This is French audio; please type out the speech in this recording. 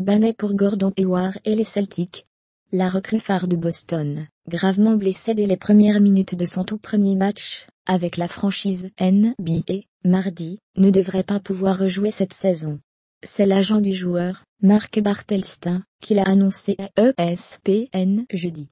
Banet pour Gordon Hayward et les Celtics. La recrue phare de Boston, gravement blessée dès les premières minutes de son tout premier match, avec la franchise NBA, mardi, ne devrait pas pouvoir rejouer cette saison. C'est l'agent du joueur, Mark Bartelstein, qui l'a annoncé à ESPN jeudi.